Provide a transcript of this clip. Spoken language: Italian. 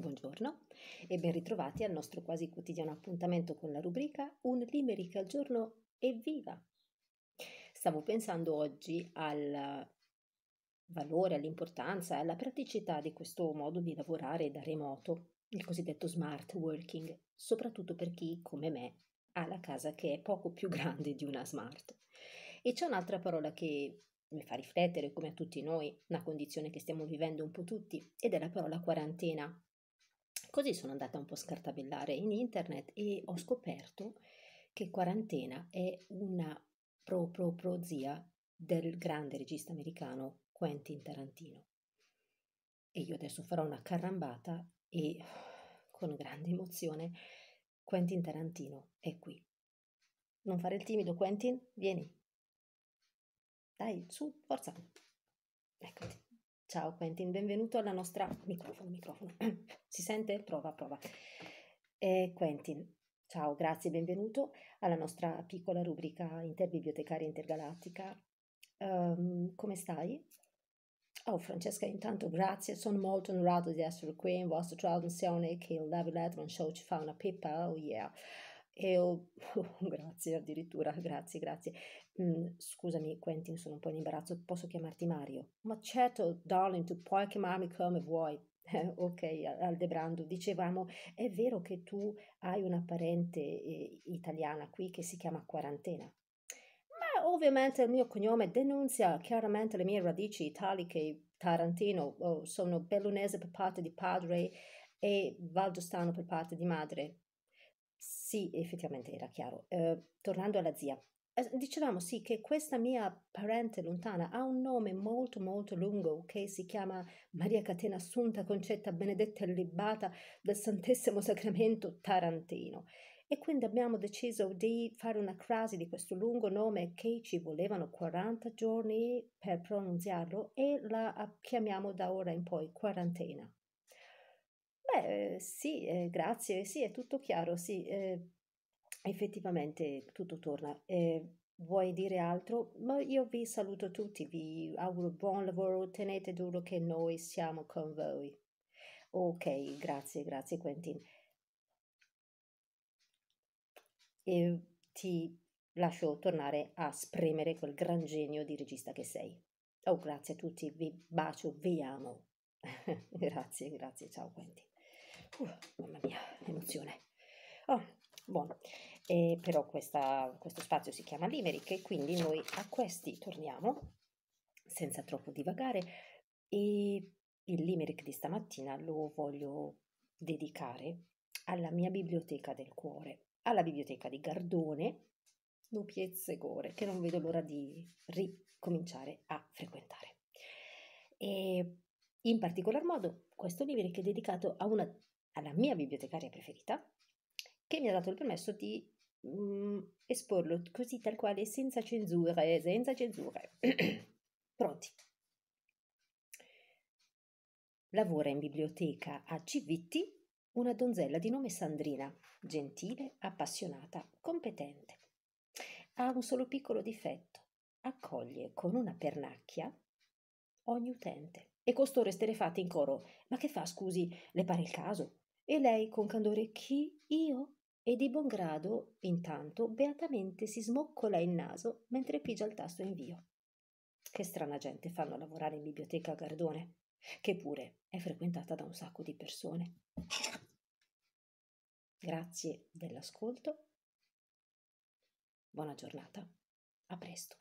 Buongiorno e ben ritrovati al nostro quasi quotidiano appuntamento con la rubrica Un limerick al giorno evviva! Stavo pensando oggi al valore, all'importanza e alla praticità di questo modo di lavorare da remoto, il cosiddetto smart working, soprattutto per chi, come me, ha la casa che è poco più grande di una smart. E c'è un'altra parola che mi fa riflettere, come a tutti noi, una condizione che stiamo vivendo un po' tutti, ed è la parola quarantena, Così sono andata un po' a scartabellare in internet e ho scoperto che Quarantena è una pro pro pro zia del grande regista americano Quentin Tarantino. E io adesso farò una carrambata e con grande emozione Quentin Tarantino è qui. Non fare il timido, Quentin, vieni. Dai, su, forza. Eccoti. Ciao Quentin, benvenuto alla nostra... Microfono, microfono. Si sente? Prova, prova. Eh, Quentin, ciao, grazie, benvenuto alla nostra piccola rubrica interbibliotecaria intergalattica. Um, come stai? Oh Francesca, intanto grazie, sono molto onorato di essere qui in vostra traduzione che il David Letron Show ci fa una pippa, oh yeah. E ho, oh, grazie, addirittura, grazie, grazie. Mm, scusami, Quentin, sono un po' in imbarazzo, posso chiamarti Mario? Ma certo, darling, tu puoi chiamarmi come vuoi. Eh, ok, Aldebrando, dicevamo, è vero che tu hai una parente eh, italiana qui che si chiama Quarantena? Ma ovviamente il mio cognome denuncia chiaramente le mie radici italiche, tarantino, oh, sono bellunese per parte di padre e valdostano per parte di madre. Sì, effettivamente era chiaro. Eh, tornando alla zia, dicevamo sì che questa mia parente lontana ha un nome molto molto lungo che si chiama Maria Catena Assunta Concetta Benedetta e Libata del Santissimo Sacramento Tarantino e quindi abbiamo deciso di fare una crasi di questo lungo nome che ci volevano 40 giorni per pronunziarlo e la ah, chiamiamo da ora in poi quarantena eh, sì, eh, grazie. Sì, è tutto chiaro, sì. eh, effettivamente tutto torna. Eh, vuoi dire altro? Ma io vi saluto tutti, vi auguro buon lavoro, tenete duro che noi siamo con voi. Ok, grazie, grazie Quentin. E ti lascio tornare a spremere quel gran genio di regista che sei. Oh, grazie a tutti, vi bacio, vi amo. grazie, grazie, ciao Quentin. Uh, mamma mia, emozione. Oh, buono. E però questa, questo spazio si chiama Limerick e quindi noi a questi torniamo senza troppo divagare e il limerick di stamattina lo voglio dedicare alla mia biblioteca del cuore, alla biblioteca di Gardone, Nupiezze Gore, che non vedo l'ora di ricominciare a frequentare. E in particolar modo questo limerick è dedicato a una alla mia bibliotecaria preferita, che mi ha dato il permesso di mh, mm, esporlo così tal quale, senza censure, senza censure. Pronti. Lavora in biblioteca a Civitti una donzella di nome Sandrina, gentile, appassionata, competente. Ha un solo piccolo difetto, accoglie con una pernacchia ogni utente. E costoro esterefatti in coro, ma che fa, scusi, le pare il caso? E lei con candore chi? Io? E di buon grado, intanto, beatamente si smoccola il naso mentre pigia il tasto invio. Che strana gente fanno lavorare in biblioteca a Gardone, che pure è frequentata da un sacco di persone. Grazie dell'ascolto. Buona giornata. A presto.